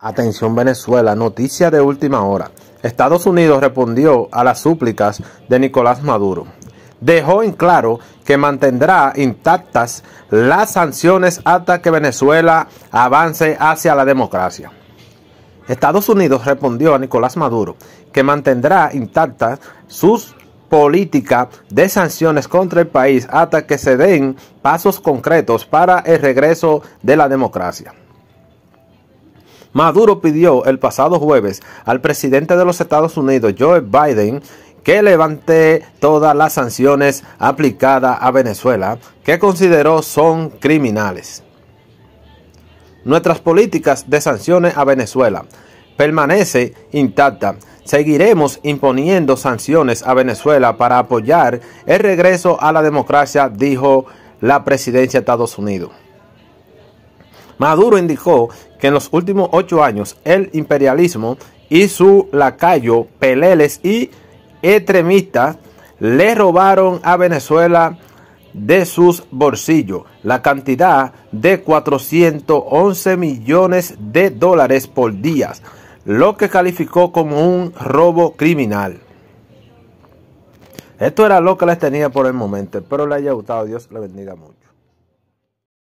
Atención Venezuela, noticia de última hora. Estados Unidos respondió a las súplicas de Nicolás Maduro. Dejó en claro que mantendrá intactas las sanciones hasta que Venezuela avance hacia la democracia. Estados Unidos respondió a Nicolás Maduro que mantendrá intactas sus políticas de sanciones contra el país hasta que se den pasos concretos para el regreso de la democracia. Maduro pidió el pasado jueves al presidente de los Estados Unidos, Joe Biden, que levante todas las sanciones aplicadas a Venezuela que consideró son criminales. Nuestras políticas de sanciones a Venezuela permanece intacta. Seguiremos imponiendo sanciones a Venezuela para apoyar el regreso a la democracia, dijo la presidencia de Estados Unidos. Maduro indicó que en los últimos ocho años el imperialismo y su lacayo Peleles y extremistas le robaron a Venezuela de sus bolsillos la cantidad de 411 millones de dólares por día, lo que calificó como un robo criminal. Esto era lo que les tenía por el momento. Espero les haya gustado. Dios les bendiga mucho.